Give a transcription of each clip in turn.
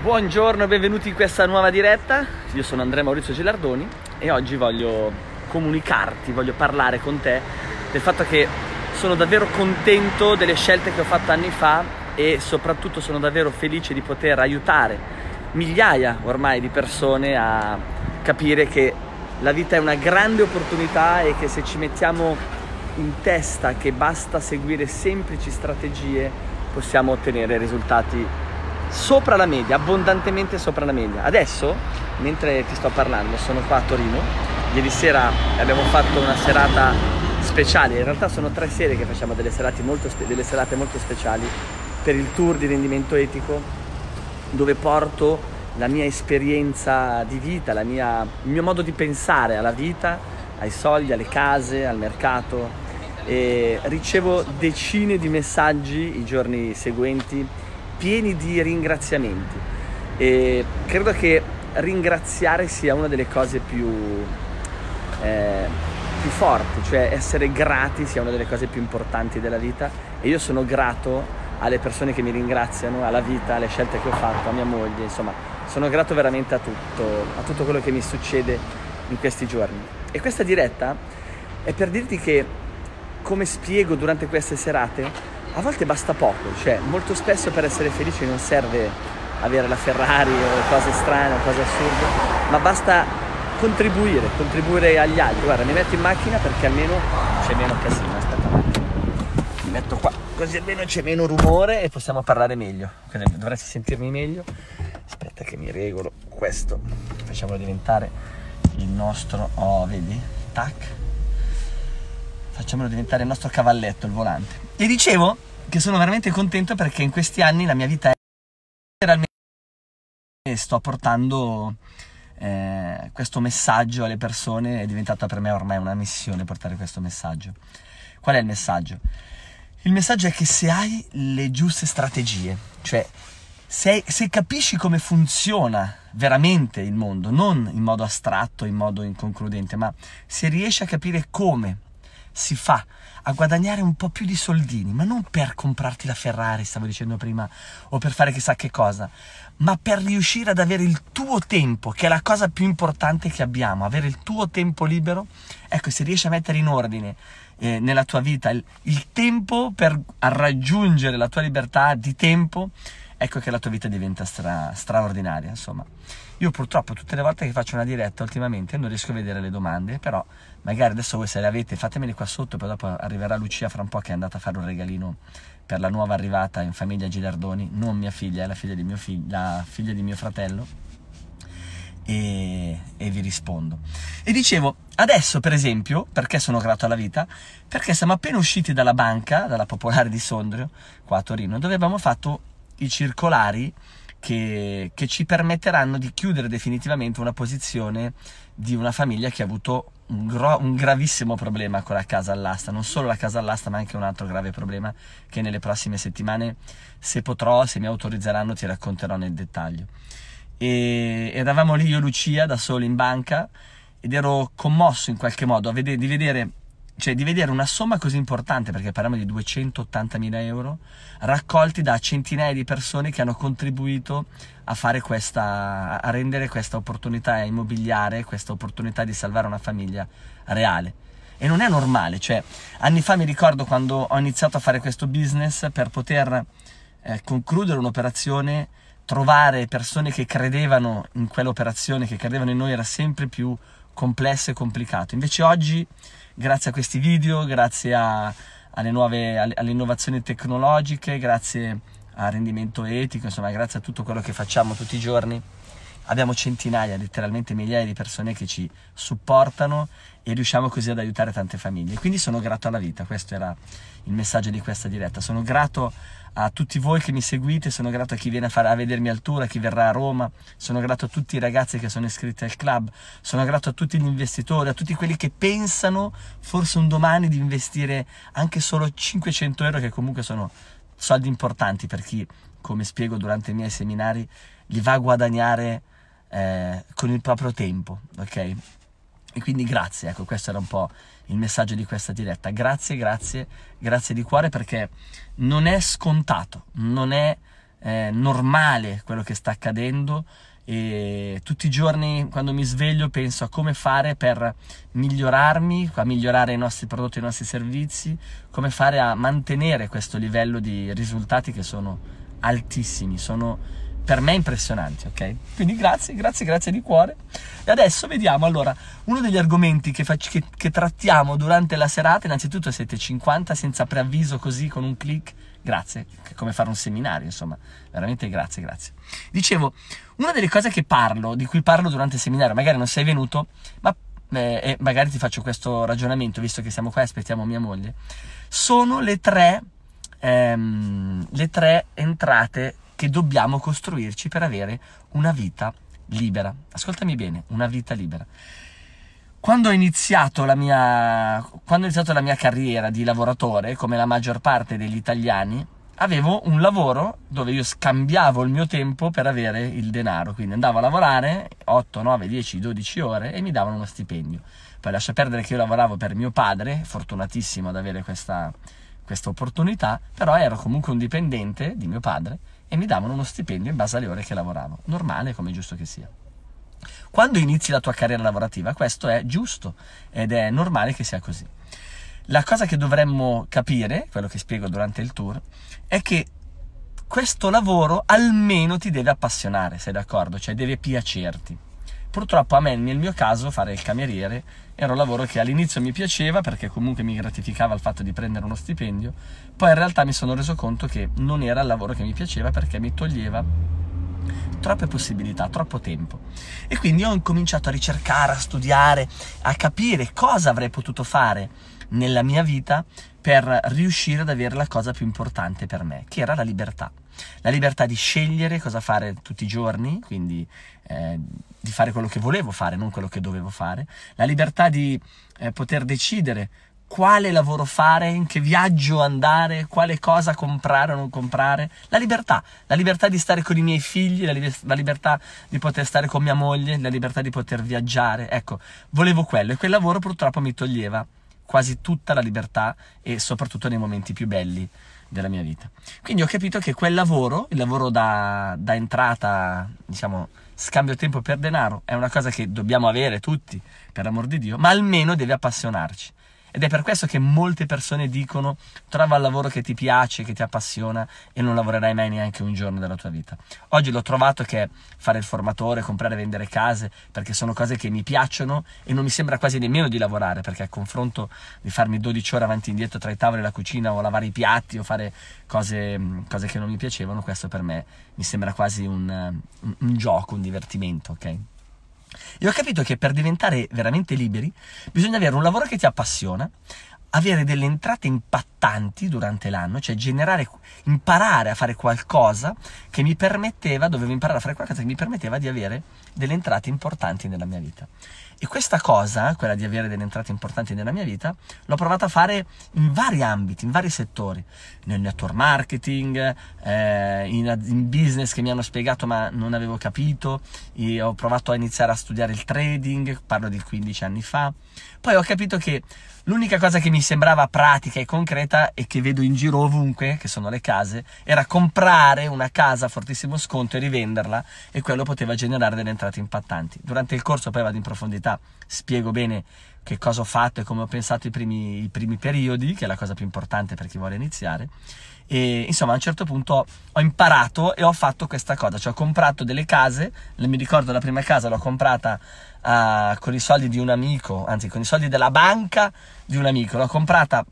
Buongiorno e benvenuti in questa nuova diretta. Io sono Andrea Maurizio Gilardoni e oggi voglio comunicarti, voglio parlare con te del fatto che sono davvero contento delle scelte che ho fatto anni fa e soprattutto sono davvero felice di poter aiutare migliaia ormai di persone a capire che la vita è una grande opportunità e che se ci mettiamo in testa che basta seguire semplici strategie possiamo ottenere risultati sopra la media, abbondantemente sopra la media. Adesso, mentre ti sto parlando, sono qua a Torino. Ieri sera abbiamo fatto una serata speciale, in realtà sono tre sere che facciamo delle serate molto, delle serate molto speciali per il tour di rendimento etico dove porto la mia esperienza di vita, mia, il mio modo di pensare alla vita, ai soldi, alle case, al mercato e ricevo decine di messaggi i giorni seguenti pieni di ringraziamenti. E credo che ringraziare sia una delle cose più, eh, più forti, cioè essere grati sia una delle cose più importanti della vita e io sono grato alle persone che mi ringraziano, alla vita, alle scelte che ho fatto, a mia moglie, insomma, sono grato veramente a tutto, a tutto quello che mi succede in questi giorni. E questa diretta è per dirti che, come spiego durante queste serate, a volte basta poco, cioè molto spesso per essere felici non serve avere la Ferrari o cose strane o cose assurde, ma basta contribuire, contribuire agli altri. Guarda, mi metto in macchina perché almeno c'è meno casino, aspetta Mi metto qua, così almeno c'è meno rumore e possiamo parlare meglio. Quindi dovresti sentirmi meglio. Aspetta che mi regolo questo, facciamolo diventare il nostro... Oh, vedi? Tac. Facciamolo diventare il nostro cavalletto, il volante. E dicevo che sono veramente contento perché in questi anni la mia vita è letteralmente sto portando eh, questo messaggio alle persone, è diventata per me ormai una missione portare questo messaggio. Qual è il messaggio? Il messaggio è che se hai le giuste strategie, cioè se, se, capisci come funziona veramente il mondo, non in modo astratto, in modo inconcludente, ma se riesci a capire come si fa a guadagnare un po' più di soldini, ma non per comprarti la Ferrari, stavo dicendo prima, o per fare chissà che cosa, ma per riuscire ad avere il tuo tempo, che è la cosa più importante che abbiamo, avere il tuo tempo libero. Ecco, se riesci a mettere in ordine eh, nella tua vita il, il tempo per raggiungere la tua libertà di tempo, ecco che la tua vita diventa stra, straordinaria, insomma. Io purtroppo tutte le volte che faccio una diretta ultimamente non riesco a vedere le domande, però magari adesso voi se le avete fatemele qua sotto, poi dopo arriverà Lucia fra un po' che è andata a fare un regalino per la nuova arrivata in famiglia Gilardoni, non mia figlia, è la figlia di mio, fig la figlia di mio fratello. E, e vi rispondo. E dicevo, adesso per esempio, perché sono grato alla vita? Perché siamo appena usciti dalla banca, dalla Popolare di Sondrio, qua a Torino, dove abbiamo fatto i circolari che, che ci permetteranno di chiudere definitivamente una posizione di una famiglia che ha avuto un, gro- un, gravissimo problema con la casa all'asta, non solo la casa all'asta ma anche un altro grave problema che nelle prossime settimane, se potrò, se mi autorizzeranno, ti racconterò nel dettaglio. E eravamo lì io e Lucia da soli in banca ed ero commosso in qualche modo vede- di vedere cioè di vedere una somma così importante, perché parliamo di 280.000 euro, raccolti da centinaia di persone che hanno contribuito a, fare questa, a rendere questa opportunità immobiliare, questa opportunità di salvare una famiglia reale. E non è normale, cioè anni fa mi ricordo quando ho iniziato a fare questo business per poter eh, concludere un'operazione, trovare persone che credevano in quell'operazione, che credevano in noi era sempre più complesso e complicato. Invece oggi, grazie a questi video, grazie a, alle, nuove, alle, innovazioni tecnologiche, grazie al rendimento etico, insomma grazie a tutto quello che facciamo tutti i giorni, abbiamo centinaia, letteralmente migliaia di persone che ci supportano e riusciamo così ad aiutare tante famiglie. Quindi sono grato alla vita, questo era il messaggio di questa diretta. Sono grato a tutti voi che mi seguite, sono grato a chi viene a, far, a vedermi al tour, a chi verrà a Roma, sono grato a tutti i ragazzi che sono iscritti al club, sono grato a tutti gli investitori, a tutti quelli che pensano forse un domani di investire anche solo 500 euro, che comunque sono soldi importanti per chi, come spiego durante i miei seminari, li va a guadagnare eh, con il proprio tempo, ok? E quindi grazie, ecco, questo era un po' il messaggio di questa diretta. Grazie, grazie, grazie di cuore perché non è scontato, non è eh, normale quello che sta accadendo e tutti i giorni quando mi sveglio penso a come fare per migliorarmi, a migliorare i nostri prodotti, i nostri servizi, come fare a mantenere questo livello di risultati che sono altissimi, sono per me impressionanti, ok? Quindi grazie, grazie, grazie di cuore. E adesso vediamo, allora, uno degli argomenti che, che, che trattiamo durante la serata, innanzitutto siete 50 senza preavviso così, con un clic, grazie, è come fare un seminario, insomma, veramente grazie, grazie. Dicevo, una delle cose che parlo, di cui parlo durante il seminario, magari non sei venuto, ma eh, e magari ti faccio questo ragionamento, visto che siamo qua e aspettiamo mia moglie, sono le tre, ehm, le tre entrate che dobbiamo costruirci per avere una vita libera. Ascoltami bene, una vita libera. Quando ho, iniziato la mia, quando ho iniziato la mia carriera di lavoratore, come la maggior parte degli italiani, avevo un lavoro dove io scambiavo il mio tempo per avere il denaro, quindi andavo a lavorare 8, 9, 10, 12 ore e mi davano uno stipendio. Poi lascia perdere che io lavoravo per mio padre, fortunatissimo ad avere questa, questa opportunità, però ero comunque un dipendente di mio padre e mi davano uno stipendio in base alle ore che lavoravo, normale come giusto che sia. Quando inizi la tua carriera lavorativa questo è giusto ed è normale che sia così. La cosa che dovremmo capire, quello che spiego durante il tour, è che questo lavoro almeno ti deve appassionare, sei d'accordo? Cioè deve piacerti. Purtroppo a me, nel mio caso, fare il cameriere era un lavoro che all'inizio mi piaceva perché comunque mi gratificava il fatto di prendere uno stipendio, poi in realtà mi sono reso conto che non era il lavoro che mi piaceva perché mi toglieva troppe possibilità, troppo tempo. E quindi ho incominciato a ricercare, a studiare, a capire cosa avrei potuto fare nella mia vita per riuscire ad avere la cosa più importante per me, che era la libertà la libertà di scegliere cosa fare tutti i giorni, quindi eh, di fare quello che volevo fare, non quello che dovevo fare, la libertà di eh, poter decidere quale lavoro fare, in che viaggio andare, quale cosa comprare o non comprare, la libertà, la libertà di stare con i miei figli, la, liber- la, libertà di poter stare con mia moglie, la libertà di poter viaggiare, ecco, volevo quello e quel lavoro purtroppo mi toglieva quasi tutta la libertà e soprattutto nei momenti più belli della mia vita. Quindi ho capito che quel lavoro, il lavoro da, da entrata, diciamo, scambio tempo per denaro, è una cosa che dobbiamo avere tutti, per l'amor di Dio, ma almeno deve appassionarci. Ed è per questo che molte persone dicono trova il lavoro che ti piace, che ti appassiona e non lavorerai mai neanche un giorno della tua vita. Oggi l'ho trovato che fare il formatore, comprare e vendere case, perché sono cose che mi piacciono e non mi sembra quasi nemmeno di lavorare, perché a confronto di farmi 12 ore avanti e indietro tra i tavoli e la cucina o lavare i piatti o fare cose, cose che non mi piacevano, questo per me mi sembra quasi un, un, un gioco, un divertimento, ok? E ho capito che per diventare veramente liberi bisogna avere un lavoro che ti appassiona, avere delle entrate impattanti durante l'anno, cioè generare, imparare a fare qualcosa che mi permetteva, dovevo imparare a fare qualcosa che mi permetteva di avere delle entrate importanti nella mia vita. E questa cosa, quella di avere delle entrate importanti nella mia vita, l'ho provata a fare in vari ambiti, in vari settori, nel network marketing, eh, in, in, business che mi hanno spiegato ma non avevo capito, Io ho provato a iniziare a studiare il trading, parlo di 15 anni fa, poi ho capito che l'unica cosa che mi sembrava pratica e concreta e che vedo in giro ovunque, che sono le case, era comprare una casa a fortissimo sconto e rivenderla e quello poteva generare delle entrate impattanti. Durante il corso poi vado in profondità puntata spiego bene che cosa ho fatto e come ho pensato i primi, i primi periodi, che è la cosa più importante per chi vuole iniziare. E insomma, a un certo punto ho, ho imparato e ho fatto questa cosa, cioè ho comprato delle case, mi ricordo la prima casa l'ho comprata uh, con i soldi di un amico, anzi con i soldi della banca di un amico, l'ho comprata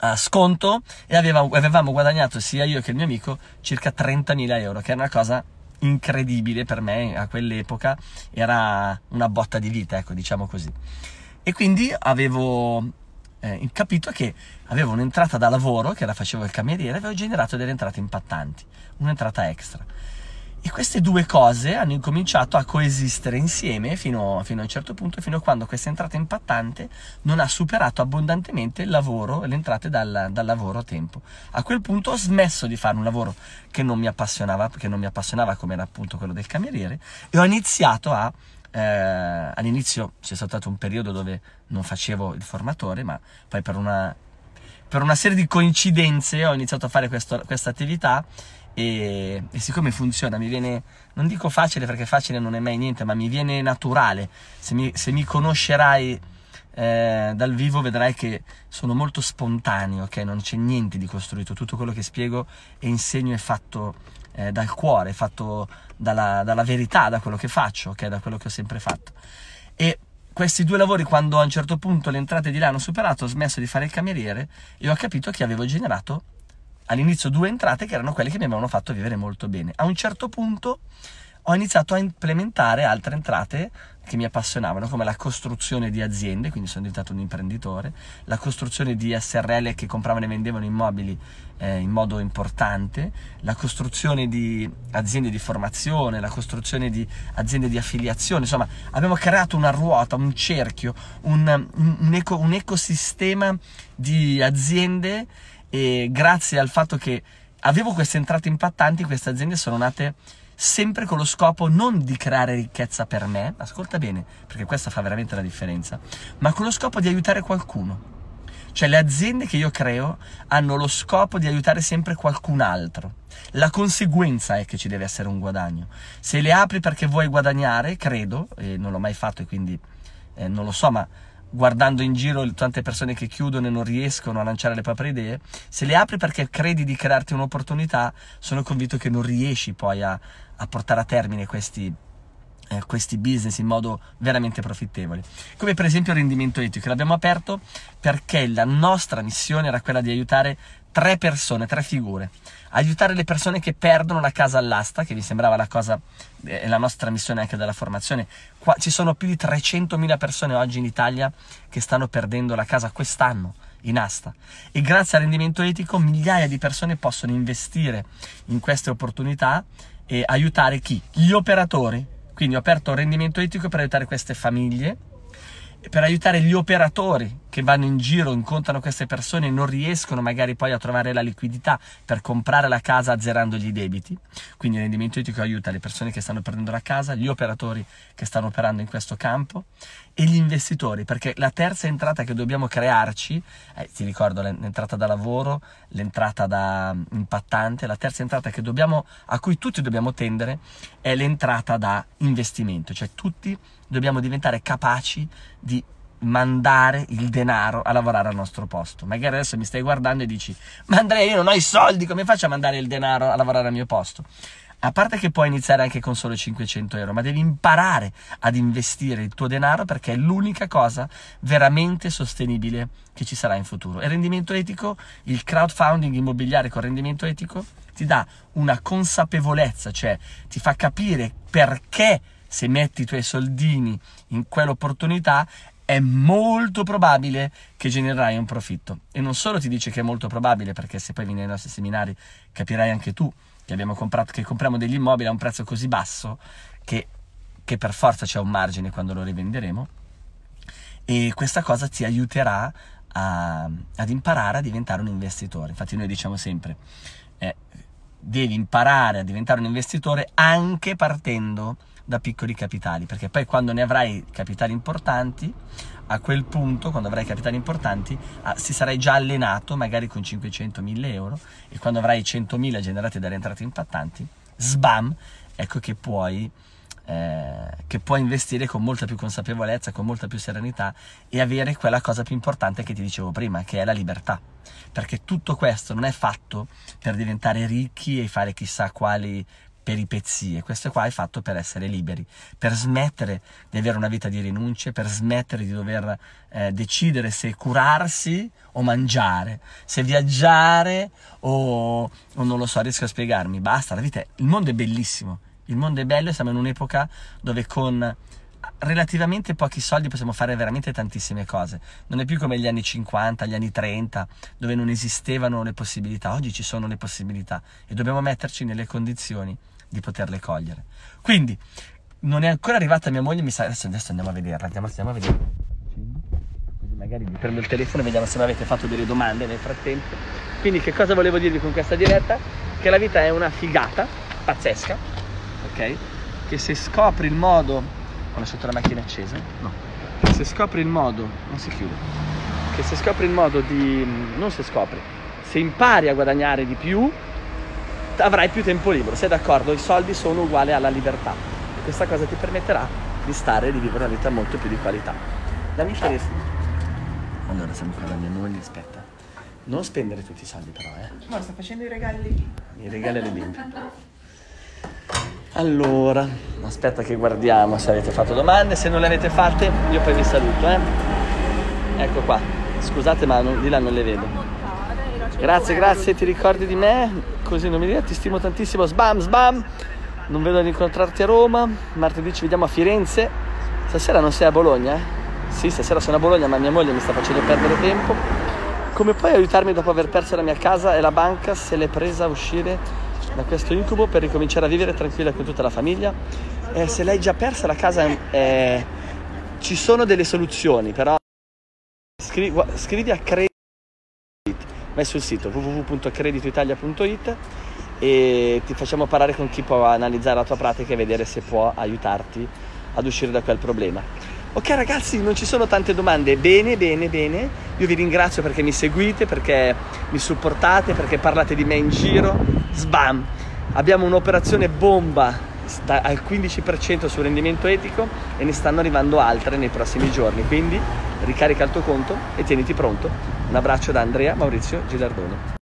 a sconto e avevamo, avevamo guadagnato sia io che il mio amico circa 30.000 euro, che è una cosa incredibile per me a quell'epoca era una botta di vita, ecco, diciamo così. E quindi avevo eh, capito che avevo un'entrata da lavoro, che la facevo il cameriere, avevo generato delle entrate impattanti, un'entrata extra. E queste due cose hanno incominciato a coesistere insieme fino, fino, a un certo punto, fino a quando questa entrata impattante non ha superato abbondantemente il lavoro, le entrate dal, dal lavoro a tempo. A quel punto ho smesso di fare un lavoro che non mi appassionava, perché non mi appassionava come era appunto quello del cameriere, e ho iniziato a eh, all'inizio c'è stato un periodo dove non facevo il formatore, ma poi per una, per una serie di coincidenze ho iniziato a fare questa attività e, e, siccome funziona, mi viene, non dico facile perché facile non è mai niente, ma mi viene naturale. Se mi, se mi conoscerai eh, dal vivo vedrai che sono molto spontaneo, ok? Non c'è niente di costruito, tutto quello che spiego e insegno è fatto eh, dal cuore, è fatto dalla, dalla, verità, da quello che faccio, ok? Da quello che ho sempre fatto. E questi due lavori, quando a un certo punto le entrate di là hanno superato, ho smesso di fare il cameriere e ho capito che avevo generato all'inizio due entrate che erano quelle che mi avevano fatto vivere molto bene. A un certo punto ho iniziato a implementare altre entrate che mi appassionavano, come la costruzione di aziende, quindi sono diventato un imprenditore, la costruzione di SRL che compravano e vendevano immobili eh, in modo importante, la costruzione di aziende di formazione, la costruzione di aziende di affiliazione, insomma abbiamo creato una ruota, un cerchio, un, un, eco, un ecosistema di aziende e grazie al fatto che avevo queste entrate impattanti, queste aziende sono nate sempre con lo scopo non di creare ricchezza per me, ascolta bene, perché questa fa veramente la differenza, ma con lo scopo di aiutare qualcuno. Cioè le aziende che io creo hanno lo scopo di aiutare sempre qualcun altro. La conseguenza è che ci deve essere un guadagno. Se le apri perché vuoi guadagnare, credo, e non l'ho mai fatto e quindi eh, non lo so, ma guardando in giro tante persone che chiudono e non riescono a lanciare le proprie idee, se le apri perché credi di crearti un'opportunità, sono convinto che non riesci poi a, a portare a termine questi, eh, questi business in modo veramente profittevole. Come per esempio il rendimento etico, l'abbiamo aperto perché la nostra missione era quella di aiutare tre persone, tre figure. Aiutare le persone che perdono la casa all'asta, che vi sembrava la cosa, eh, la nostra missione anche della formazione. Qua, ci sono più di 300.000 persone oggi in Italia che stanno perdendo la casa quest'anno in asta e grazie al rendimento etico migliaia di persone possono investire in queste opportunità e aiutare chi? Gli operatori. Quindi ho aperto un rendimento etico per aiutare queste famiglie per aiutare gli operatori che vanno in giro, incontrano queste persone e non riescono magari poi a trovare la liquidità per comprare la casa azzerandogli i debiti. Quindi il rendimento etico aiuta le persone che stanno perdendo la casa, gli operatori che stanno operando in questo campo e gli investitori, perché la terza entrata che dobbiamo crearci, eh, ti ricordo l'entrata da lavoro, l'entrata da mm, impattante, la terza entrata dobbiamo, a cui tutti dobbiamo tendere è l'entrata da investimento, cioè tutti dobbiamo diventare capaci di mandare il denaro a lavorare al nostro posto. Magari adesso mi stai guardando e dici, ma Andrea io non ho i soldi, come faccio a mandare il denaro a lavorare al mio posto? A parte che puoi iniziare anche con solo 500 euro, ma devi imparare ad investire il tuo denaro perché è l'unica cosa veramente sostenibile che ci sarà in futuro. E rendimento etico, il crowdfunding immobiliare con rendimento etico ti dà una consapevolezza, cioè ti fa capire perché se metti i tuoi soldini in quell'opportunità, è molto probabile che genererai un profitto. E non solo ti dice che è molto probabile, perché se poi vieni ai nostri seminari capirai anche tu che, abbiamo comprato, che compriamo degli immobili a un prezzo così basso che, che per forza c'è un margine quando lo rivenderemo. E questa cosa ti aiuterà a, ad imparare a diventare un investitore. Infatti noi diciamo sempre, eh, devi imparare a diventare un investitore anche partendo da piccoli capitali, perché poi quando ne avrai capitali importanti, a quel punto, quando avrai capitali importanti, ah, si sarai già allenato magari con 500.000 euro e quando avrai 100.000 generati dalle entrate impattanti, sbam, ecco che puoi, eh, che puoi investire con molta più consapevolezza, con molta più serenità e avere quella cosa più importante che ti dicevo prima, che è la libertà. Perché tutto questo non è fatto per diventare ricchi e fare chissà quali peripezie. Questo qua è fatto per essere liberi, per smettere di avere una vita di rinunce, per smettere di dover eh, decidere se curarsi o mangiare, se viaggiare o, o non lo so, riesco a spiegarmi. Basta, la vita è, il mondo è bellissimo, il mondo è bello, siamo in un'epoca dove con relativamente pochi soldi possiamo fare veramente tantissime cose. Non è più come gli anni 50, gli anni 30, dove non esistevano le possibilità. Oggi ci sono le possibilità e dobbiamo metterci nelle condizioni di poterle cogliere. Quindi non è ancora arrivata mia moglie, mi sa. Adesso, adesso andiamo a vederla, andiamo, andiamo a vedere. magari vi prendo il telefono e vediamo se mi avete fatto delle domande nel frattempo. Quindi che cosa volevo dirvi con questa diretta? Che la vita è una figata pazzesca, ok? Che se scopri il modo. Ho lasciato la macchina accesa? No. Che se scopri il modo. Non si chiude. Che se scopri il modo di. Non se scopri. Se impari a guadagnare di più, avrai più tempo libero. Sei d'accordo? I soldi sono uguali alla libertà. questa cosa ti permetterà di stare e di vivere una vita molto più di qualità. La mia fine... Allora, siamo con la mia moglie, aspetta. Non spendere tutti i soldi però, eh. No, sto facendo i regali alle bimbe. I regali alle bimbe. Allora, aspetta che guardiamo se avete fatto domande, se non le avete fatte io poi vi saluto, eh. Ecco qua, scusate ma non, di là non le vedo. Grazie, grazie, ti ricordi di me? Così non mi dica, ti stimo tantissimo. Sbam, sbam. Non vedo di incontrarti a Roma. Martedì ci vediamo a Firenze. Stasera non sei a Bologna? Eh? Sì, stasera sono a Bologna, ma mia moglie mi sta facendo perdere tempo. Come puoi aiutarmi dopo aver perso la mia casa e la banca se l'è presa a uscire da questo incubo per ricominciare a vivere tranquilla con tutta la famiglia? Eh, se l'hai già persa la casa, eh, ci sono delle soluzioni, però scrivi, scrivi a credere vai sul sito www.creditoitalia.it e ti facciamo parlare con chi può analizzare la tua pratica e vedere se può aiutarti ad uscire da quel problema. Ok ragazzi, non ci sono tante domande, bene, bene, bene, io vi ringrazio perché mi seguite, perché mi supportate, perché parlate di me in giro, sbam! Abbiamo un'operazione bomba sta al 15% sul rendimento etico e ne stanno arrivando altre nei prossimi giorni, quindi ricarica il tuo conto e tieniti pronto. Un abbraccio da Andrea Maurizio Gilardone.